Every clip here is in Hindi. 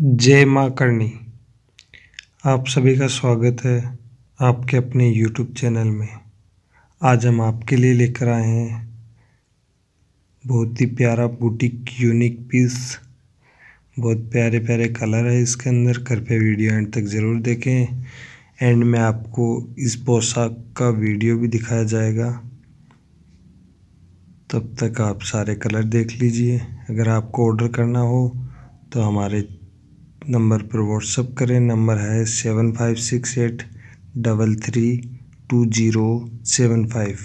जय माँ करणी आप सभी का स्वागत है आपके अपने यूट्यूब चैनल में आज हम आपके लिए लेकर आए हैं बहुत ही प्यारा बुटीक यूनिक पीस बहुत प्यारे प्यारे कलर है इसके अंदर कृपया वीडियो एंड तक ज़रूर देखें एंड में आपको इस पोशाक का वीडियो भी दिखाया जाएगा तब तक आप सारे कलर देख लीजिए अगर आपको ऑर्डर करना हो तो हमारे नंबर पर व्हाट्सअप करें नंबर है seven five six eight double three two zero seven five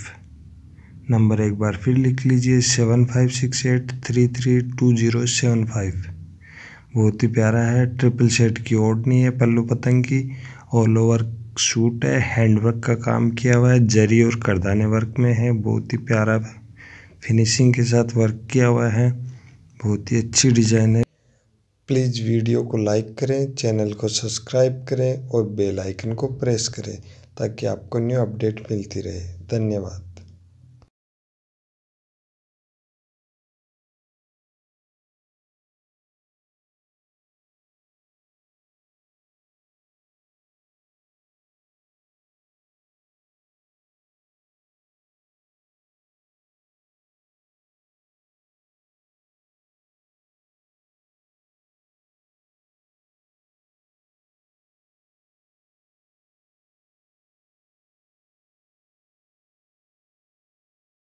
number एक बार फिर लिख लीजिए seven five six eight three three two zero seven five बहुत ही प्यारा है ट्रिपल सेट की ओढ़नी है पल्लू पतंग की ऑल ओवर सूट है हैंडवर्क का काम किया हुआ है जरी और करदाने वर्क में है बहुत ही प्यारा फिनिशिंग के साथ वर्क किया हुआ है बहुत ही अच्छी डिज़ाइन है प्लीज़ वीडियो को लाइक करें चैनल को सब्सक्राइब करें और बेल आइकन को प्रेस करें ताकि आपको न्यू अपडेट मिलती रहे धन्यवाद